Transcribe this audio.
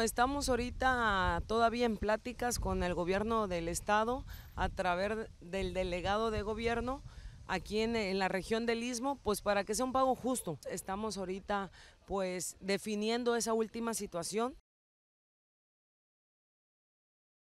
Estamos ahorita todavía en pláticas con el gobierno del estado a través del delegado de gobierno aquí en, la región del Istmo, pues para que sea un pago justo. Estamos ahorita pues definiendo esa última situación.